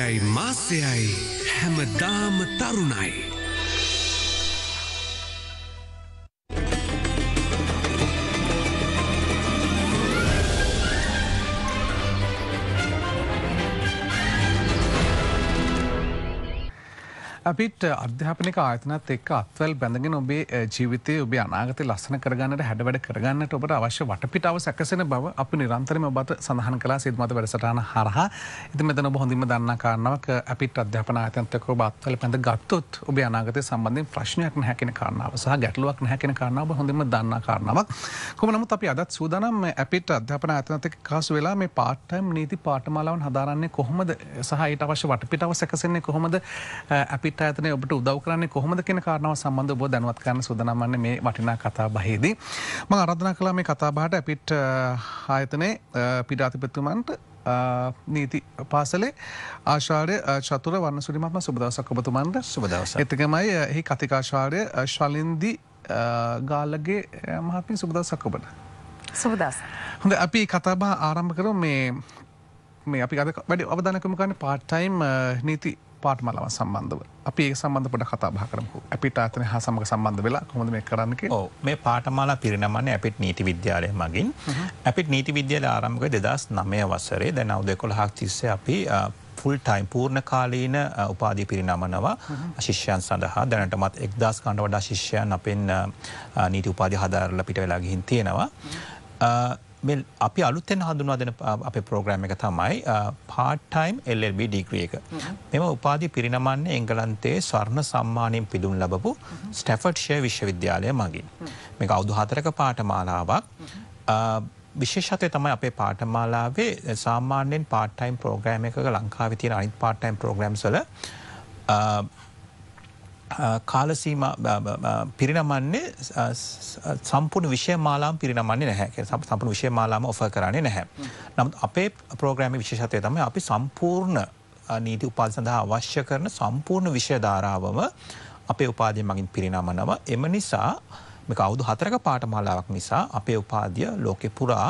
සත්‍යයයි මාසයයි හැමදාම තරුණයි. අපිට අධ්‍යාපනික ආයතනත් එක් අත්වල් බැඳගෙන ඔබේ ජීවිතය ඔබ අනාගත ලස්සන කරගන්නට හැඩවැඩ කරගන්නට ඔබට අවශ්‍ය වටපිටාව සැකසෙන බව අප නිරන්තරම ඔබට සඳහන් කලා සිදමත වැඩසටාන හරහා ඉති මෙතන බොහොඳින්ම දන්න කාරණාවක් අපිට අධ්‍යාපන අතන්තක බත්වල පැඳ ගත්තොත් ඔබ අනාගත සම්බන්ධින් ප්‍රශ්නයක් නැකෙන කාරණාව සහ ගැටලුවක් නැකෙන කාරණාව හොඳම දන්න කාරණාවක් කොම නමුත් අපි අදත් සූදනම් අපිට අධ්‍යාපන අතනතක කාසු වෙලා මේ පාට්ටම් නීති පාටමාලාවන් හදාරන්නේ කොහොමද සහහිට අවශ්‍ය වටපිටාව සැකසෙන්නේ කොහොමද අපිට අනිත් ඇතන ඔබට උදව කරන්නේ කොහොමද කියෙන කාරනාව සම්බඳ බෝ දැනුවත් කරන්න සුදනමන්න මේ වටිනා කතා බහිදී. ම අරධන කලා මේ කතාබාට අපිට ආයතනේ පිඩාතිපතුමන්ට නීති පාසලේ ආශාරය චතුර වන්න සුරිමත්ම සුබදවසක් ඔබතුමන්ට සුබදවස. එතකමයි එහි කතිකාශාරය ශලින්දි ගාල්ලගේ මහත්මින් සුබදසක් ඔබට. සුබදස්. හොඳ අපි කතාබා ආරම්භ කරු මේ මේ අපි අද වැඩි අවධනකමකාන පාට්ටයිම් නීති පාටමලව සම්බන්ධව අපි ඒ සම්බඳ පොට කතා භාකරමු අපිට අතන හා සමඟ සම්බන්ධ වෙලා කොඳ මේ කරන්නක ඕ මේ පාටමාලා පිරිනමන අපිට නීති විද්‍යාලය මගින් අපිට නීති විද්‍යාල ආරම්භක දෙදස් නමය වසරේ දැනව දෙකොළ හක් තිස්සේ අපි ෆුල් ටයිම් පූර්ණ කාලීන උපාදී පිරිනමනවා ශිෂ්‍යයන් සඳහා දැනටමත් එක්දස් කණඩ වඩා ශිෂ්‍යයන් අපෙන් නීති උපාධි හදාරල පිට වෙලාගිහින් තියෙනවා අපි අලුත්තෙන් හඳුනා දෙන අප ප්‍රෝග්‍රෑම් එක තමයි පාට්ටයිම් එල්B ඩිග්‍රිය එක මෙම උපාදි පිරිනමන්නේ එංගලන්තේ ස්වර්ණ සම්මානයෙන් පිදුම් ලබපු ස්ටැෆට්ෂය විශ්වවිද්‍යාලය මගින් මේ අවුදු හතරක පාටමාලාවක් විශේෂතය තමයි අපේ පාටමාලාවේ සාමාන්‍යෙන් පාටයිම් ප්‍රෝග්‍රෑම එක ලංකාවිතින අනිත් පාටයිම් ප්‍රෝග්‍රම්සල කාලසීම පිරිනමන්නේ සම්පූර්ණ විශය මාලාම් පිරිනමන්නේ නැහැ සම්පන විශය මාලාම ඔෆ කරන්නේ නැහැ. නමුත් අපේ ප්‍රෝග්‍රෑමි විශේෂතය තම අපි සම්පූර්ණ නීති උපාද සඳහා අවශ්‍ය කරන සම්පූර්ණ විෂයධාරාවම අපේ උපාදය මගින් පිරිනමනව එම නිසා මේ අවුදු හතරක පාට මාලාවක් නිසා අපේ උපාදිය ලෝකෙ පුරා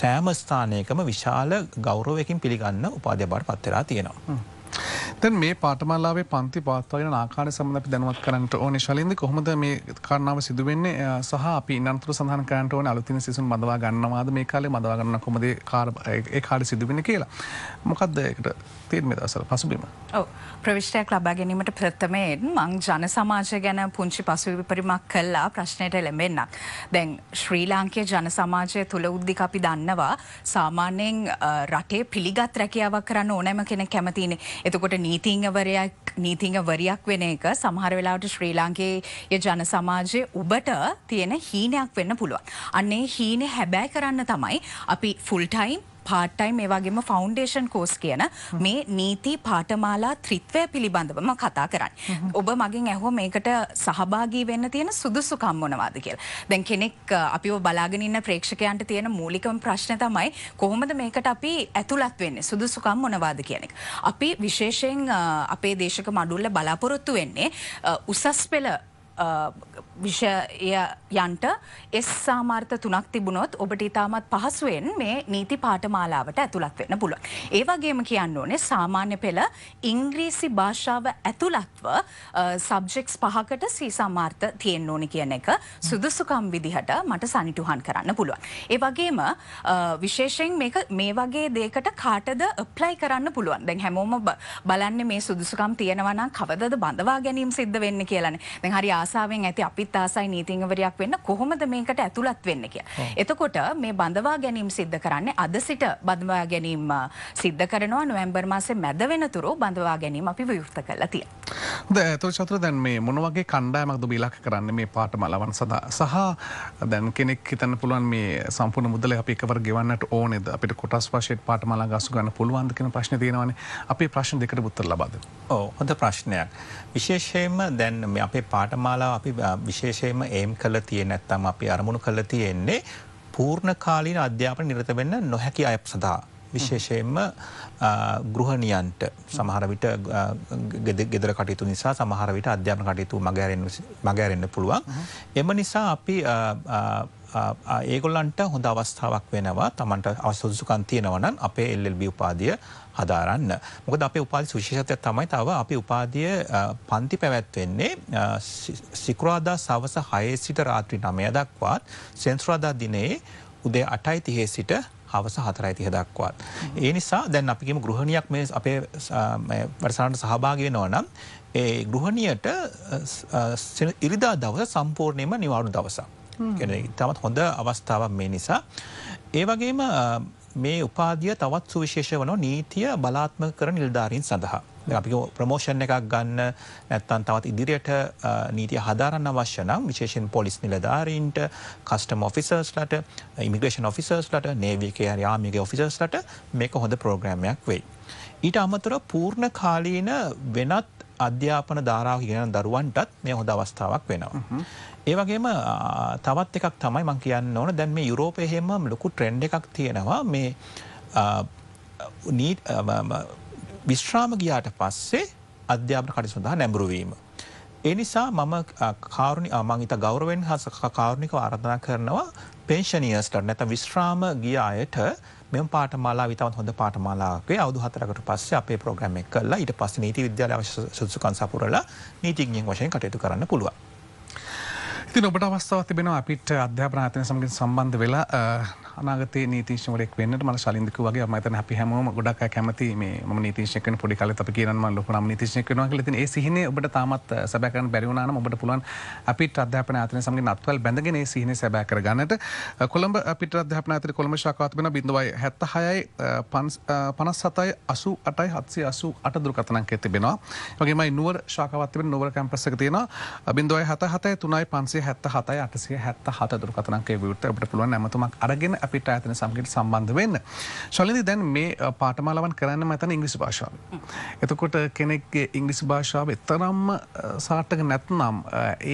සෑමස්ථානයකම විශාල ගෞරවයකින් පිළිගන්න උපාධ්‍ය බට පත්වෙලා තියෙනවා. දැන් මේ පාටමල්ලාවේ පන්ති පාත්වගෙන ආකාර සමඳ අපි දැනුවත් කරන්නට ඕනේ ශලින්ද කොහොමද මේ කරණාව සිදුවෙන්නේ සහ අපි ඉන්නන්තර සඳහන් කරන්නට ඕනේ අලුතින සිසුන් මදවා ගන්නවාද මේ කාලේ මදවා ගන්න කොමද ඒ කාලේ සිදුවෙන්නේ කියලා. මොකක්ද ඒකට තීරණය දවසල පසුබිම? ඔව් ප්‍රවිෂ්ටයක් ලබා ගැනීමට ප්‍රථමයෙන් මං ජන සමාජය ගැන පුංචි පසුවිපරිමක් කළා ප්‍රශ්නයට එළඹෙන්නක්. දැන් ශ්‍රී ලාංකීය ජන සමාජය තුල උද්දික අපි දන්නවා සාමාන්‍යයෙන් රටේ පිළිගත් රැකියාවක් කරන්න ඕනෑම කෙනෙක් කැමතිනේ. එතකොට නී නීතිංවරයක් නීතිංවරියක් වෙන එක සමහර වෙලාවට ශ්‍රී ලාංකේය ජන සමාජය ඔබට තියෙන හීනයක් වෙන්න පුළුවන්. අන්නේ හීනේ හැබැයි කරන්න තමයි අපි ෆුල්ටයිම් පාට්ටයිම් ඒවාගේම ෆෞන්ඩේෂන් කෝස් කියන මේ නීති පාටමාලා ත්‍රිත්වය පිළිබඳවම කතා කරන්න. ඔබ මගින් ඇහෝ මේකට සහභාගී වෙන්න තියෙන සුදුසුකම් මොනවාද කියල. දැන් කෙනෙක් අපි බලාගෙනන්න ප්‍රේක්ෂකයන්ට තියෙන මූලිකම ප්‍රශ්න තමයි කොහොමද මේකට අපි ඇතුළත් වෙන්න සුදුසුකම් මොනවාද කියනෙක්. අපි විශේෂයෙන් අපේ දේශක මඩුල්ල බලාපොරොත්තු වෙන්නේ උසස් පෙළ විෂයයන්ට එස් සාමාර්ථ තුනක් තිබුණොත් ඔබට ඉතාමත් පහසුවෙන් මේ නීති පාටමාලාවට ඇතුළත් වෙන්න පුළුව. ඒවගේම කියන්න ඕනේ සාමාන්‍ය පෙළ ඉංග්‍රීසි භාෂාව ඇතුළත්ව සබ්ජෙක්ස් පහකට සී සමාර්ථ තියෙන් ඕනි කියන එක සුදුසුකම් විදිහට මට සනිටුහන් කරන්න පුළුවන්. ඒවගේම විශේෂෙන් මේ වගේ දේකට කාටද ප්ලයි කරන්න පුළුවන් දැන් හැමෝම බලන්න මේ සුදුසුකම් තියෙනවනම් කවදද බඳවා ගැනීම් සිද්ධ වෙන්න කියලන දැන් හරි ආ ආසාාවෙන් ඇති අපිත් ආසයි නීතිංවරයක් වෙන්න කොහොමද මේකට ඇතුළත් වෙන්න කිය. එතකොට මේ බඳවා ගැනීම් සිද්ධ කරන්නේ අද සිට බඳවා ගැනීම සිද්ධ කරනවා නොවැම්බර් මාසේ මැද වෙනතුරු බඳවා ගැනීම අපි විවෘත කළ තිය. ඇතු චතුර දැන් මේ මොනවගේ කණ්ඩායමක්ද බිලක් කරන්න මේ පාට මලවන් සඳ සහ දැන් කෙනෙක් හිතන්න පුළුවන් මේ සම්පන මුදල අපිකවර ගවන්නට ඕනෙද අපිට කොටස් වශයෙන් පාට මලා ගස්ු ගන්න පුළුවන්ද කියෙන ප්‍රශ්න තියෙනවන අපේ ප්‍රශ්න දෙකට බුත්තර ලබද ඕ හොඳ ප්‍රශ්නයක් විශේෂයෙන්ම දැන් මේ අපේ පාටමාලා අපි විශේෂයෙන්ම ඒම් කල තියෙනැත්තම් අපි අරමුණු කල තියෙන්නේ පූර්ණ කාලීන අධ්‍යාපන නිරත වෙන්න නොහැකි අයප් සඳහා විශේෂයෙන්ම ගෘහණියන්ට සමහරවිට ගෙදර කටයුතු නිසා සමහරවිට අධ්‍යාපන කටයුතු මගෑරෙන්න්න පුළුවන්. එම නිසා අපි ඒගොල්ලන්ට හොඳ අවස්ථාවක් වෙනවා තමන්ට අවසුදුසුකන් තියෙනවනන් අපේ එල්ල්බ උපාදිය හදාරන්න. මොකද අපේ උපාදි සුශේෂතය තමයි තව අපි උපාදිය පන්ති පැවැත්වෙන්නේ සිකරාදා සවස හයේ සිට රාත්‍රී නමය දක්වාත් සෙන්ස්රාදා දිනේ උදේ අටයි තිහේ සිට හවස හතරයි තිහ දක්වත්. ඒ නිසා දැන් අපිකම ගෘහණයක් මේ අපේ වැඩසාන්ට සහභාගය නොවනම් ඒ ගෘහණියට ඉරිදා දවස සම්පූර්ණයම නිවාඩු දවසක්. තමත් හොඳ අවස්ථාවක් මේ නිසා. ඒ වගේම මේ උපාදිය තවත් සුවිශේෂ වන නීතිය බලාත්ම කර නිල්ධාරීන් සඳහා. අපි ප්‍රමෝෂන් එකක් ගන්න නැත්තන් තවත් ඉදිරියට නීතිය හදාරන්න අවශ්‍යනම් විශේෂෙන් පොලිස් නිලධාරීන්ට කස්ටම ඔෆිසර්ස්ලට ඉමිග්‍රේෂන් ඔෆිසර්ස්ලට නේවකය යාමිගේ ඔෆිසර්ස්ලට මේක හොඳ ප්‍රෝග්‍රමයක් වෙයි. ඊට අමතුර පූර්ණ කාලීන වෙනත් අධ්‍යාපන ධාරාව ගෙන දරුවන්ටත් මේ හොඳ අවස්ථාවක් වෙනවා. ඒවගේම තවත් එකක් තමයි මං කියන්න ඕන දැන් මේ යුරෝපයහෙම ලොකු ට්‍රෙන්ඩ් එකක් තියෙනවා මේ විශ්‍රාම ගියාට පස්සේ අධ්‍යාපන කටි සඳහා නැඹුරුවීම. එනිසා මම කාරුණි අමංහිත ගෞරවෙන් හස කාරුණික ආරධනා කරනවා පේෂනියස්ට නැත විශ්‍රාම ගිය අයට මෙම පාටමාලා විතවත් හොඳ පාටමාලාගේ අවදු හතරකට පස්සේ අපේ ප්‍රෝග්‍රම එක කල්ලා ඊට පස්ස නීති විද්‍යාල අවශ්‍ය සුදුසුකන් සපුරලා නීතිඥයෙන් වශයෙන් කටයුතු කරන්න පුළුවන්. ඉතින් ඔබට අවස්ථාව තිබෙනවා අපිට අධ්‍යාපන අතන සමගින් සම්බන්ධ වෙලා අනාගත නීතිශවරෙක් වන්න ම සලින්දක වගේ මතන අපි හැම ගොඩක් කැමති ම නීතිශක පොඩි කල අප කියනම ලොකන නීතිශකන ලති ඒ සිහින ඔබට තාමත් සැබැකන බැරිවුණන ඔබට පුලන් අපිට අධ්‍යාපන අතන සමග නත්වල් බැඳගෙන සිහින සැබෑ කරගන්නට කොළඹ අපිට අධ්‍යාපන අතර කොළම ශාකාත්මන බිඳවයි හැත්ත හයයි පනස් සතයි අසු අටයි හත්සේ අසු අට දුරකතනක් ඇතිබෙනවා වගේමයි නුවර ශාකවත්තිබෙන නොවර කැම්පසක තියෙන බින්දුවයි හත හතයි තුනයි පන්සේ හැත්ත හතයි අටසේ හැත්ත හත දුරකතනක විවෘත ඔට පුළුවන් ඇමතුමක් අරගෙන අපිට ඇතන සමගට සම්බන්ධ වෙන්න. ශලිදි දැන් මේ පාටමාලවන් කරන්න මතන ඉංග්‍රිසි භාෂාව. එතකොට කෙනෙක්ගේ ඉංග්‍රිසි භාෂාව එතරම්ම සාටක නැත්නම්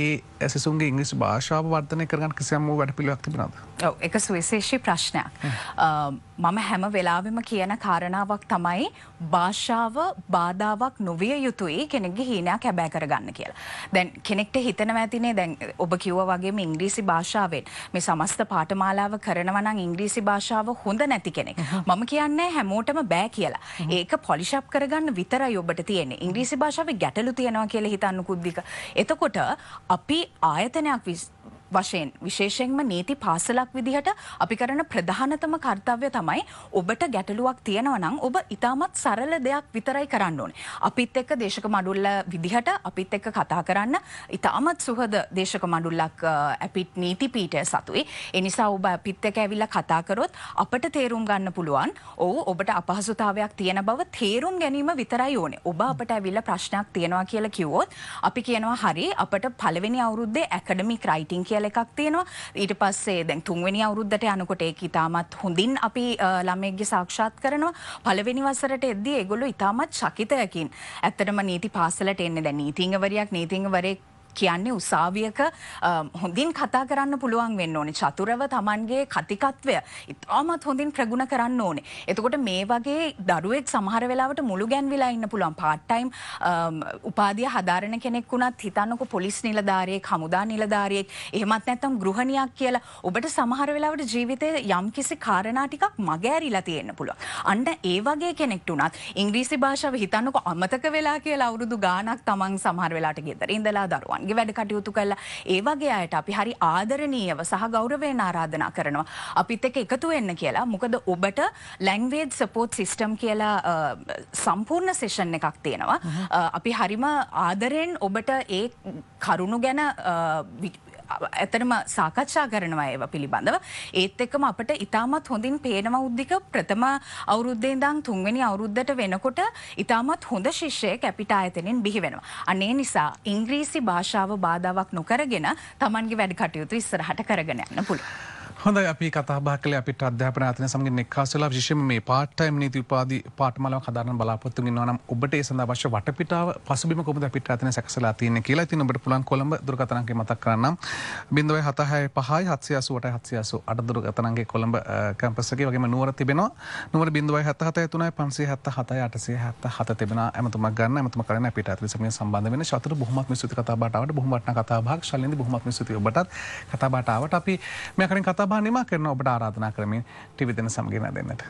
ඒ සිසුන්ගේ ඉංග්‍රිසි භාෂාව වර්ධනය කරගන්න කිසියම් වූ වැඩ පිළිවක් තිබෙනද. ඔව එක සුවිශේෂී ප්‍රශ්නයක්. මම හැම වෙලාවෙම කියන කාරණාවක් තමයි භාෂාව බාධාවක් නොවිය යුතුයි කෙනෙක්ගේ හීනයක් හැබෑ කරගන්න කියලා. දැන් කෙනෙක්ට හිතන ඇතිනේ දැන් ඔබ කිව්ව වගේ ඉංග්‍රීසි භාෂාවෙන් මේ සමස්ත පාටමාලාව කරනවනං ඉංග්‍රීසි භාෂාව හොඳ නැති කෙනෙක් මම කියන්නේ හැමෝටම බෑ කියලා ඒක පොලිෂප් කරගන්න විතරයි ඔබට තියෙන්නේ ඉංග්‍රීසි භාෂාව ගැටලු තියෙනවා කියලා හිතන්න කුද්දික එතකොට අපි ආයතනයක් වශයෙන් විශේෂයෙන්ම නීති පාසලක් විදිහට අපි කරන ප්‍රධානතම කර්තව්‍ය තමයි ඔබට ගැටලුවක් තියෙනවා නම් ඔබ ඉතාමත් සරල දෙයක් විතරයි කරන්න ඕනේ. අපිත් එක්ක දේශක මඩුල්ල විදිහට අපිත් එක්ක කතා කරන්න ඉතාමත් සුහද දේශක මඩුල්ලක් අපිත් නීති පීඨය සතුයි. ඒ නිසා ඔබ අපිත් එක්ක ඇවිල්ලා කතා කරොත් අපට තේරුම් ගන්න පුළුවන්. ඔව් ඔබට අපහසුතාවයක් තියෙන බව තේරුම් ගැනීම විතරයි ඕනේ. ඔබ අපට ඇවිල්ලා ප්‍රශ්නයක් තියෙනවා කියලා කිව්වොත් අපි කියනවා හරි අපට පළවෙනි අවුරුද්දේ ඇකඩමික් රයිටින් කියලා කියලා එකක් තියෙනවා. ඊට පස්සේ දැන් තුන්වෙනි අවුරුද්දට යනකොට ඒක ඉතාමත් හොඳින් අපි ළමයෙක්ගේ සාක්ෂාත් කරනවා. පළවෙනි වසරට එද්දී ඒගොල්ලෝ ඉතාමත් චකිතයකින් ඇත්තටම නීති පාසලට එන්නේ දැන් නීතිංගවරියක් නීතිංගවරයෙක් කියන්නේ උසාවියක හොඳින් කතා කරන්න පුළුවන් වෙන්න ඕනේ චතුරව තමන්ගේ කතිකත්වය ඉතාමත් හොඳින් ප්‍රගුණ කරන්න ඕනේ. එතකොට මේ වගේ දරුවෙක් සමහර වෙලාවට මුළු ගැන්විලා ඉන්න පුළුවන් පාට්ටයිම් උපාදිය හදාරණ කෙනෙක් වුණත් හිතන්නකො පොලිස් නිලධාරියෙක් හමුදා නිලධාරියෙක් එහෙමත් නැත්නම් ගෘහණියක් කියලා ඔබට සමහර වෙලාවට ජීවිතේ යම්කිසි කාරණා ටිකක් මගහැරිලා තියෙන්න පුළුවන්. අන්න ඒ වගේ කෙනෙක්ට උනත් ඉංග්‍රීසි භාෂාව හිතන්නකො අමතක වෙලා කියලා අවුරුදු ගාණක් තමන් සමහර වෙලාවට ගෙදර ඉඳලා දරුවන් තමන්ගේ වැඩ කටයුතු කල්ලා ඒ වගේ අයට අපි හරි ආදරණීයව සහ ගෞරවයෙන් ආරාධනා කරනවා. අපිත් එක එකතු වෙන්න කියලා මොකද ඔබට ලැංවේජ් සපෝට් සිිස්ටම් කියලා සම්පූර්ණ සේෂන් එකක් තියෙනවා. අපි හරිම ආදරයෙන් ඔබට ඒ කරුණු ගැන ඇතනම සාකච්ඡා කරනවා ඒව පිළිබඳව. ඒත් එක්කම අපට ඉතාමත් හොඳින් පේනම උද්දික ප්‍රථම අවුරුද්දේ දං තුන්වැනි අවුරුද්ධට වෙනකොට ඉතාමත් හොඳ ශිෂ්‍යය කැපිට අයතනෙන් බිහිවෙනවා. අනේ නිසා ඉංග්‍රීසි භාෂාව බාධාවක් නොකරගෙන තමන්ගේ වැඩ කටයුතු ඉස්සරහට කරගෙන යන්න පුළුව. හොඳ අපි කතාබා කල අපිට අධ්‍යාපන අතන සමග නික්කාසලා විශෂම මේ පාට්ටයිම නීති උපාද පාටමලක් හදාරන බලාපොත්තුගින් නම් ඔබට සඳ වශ වටපිටාව පසුබිම කොබ අපිට අතන සැකසලා තියන කියලා තින ඔබට පුලන් කොළඹ දුරගතනගේ මතක් කරන්නම් බිඳවයි හතහයි පහයි හත්සයාසුවට හත්සයාසු අට දුරගතනගේ කොළඹ කැම්පසගේ වගේම නුවර තිබෙනවා නුවර බිඳුවයි හත හතය තුනයි පන්සේ හත්ත හතයි අටසේ හත්ත හත තිබෙන ඇමතුමක් ගන්න ඇමතුම කරන අපිට අතර සමය සම්බන්ධ වෙන සතර බොහොමත්ම සුති කතාබාටාවට බොහොමටන කතාභාක් ශලින්ද බොහොමත්ම සුති ඔබටත් කතාබාටාවට අපි මේ කරින් කතා සහභානිමා කරන ඔබට ආරාධනා කරමින් ටිවිතන සමගින දෙන්නට.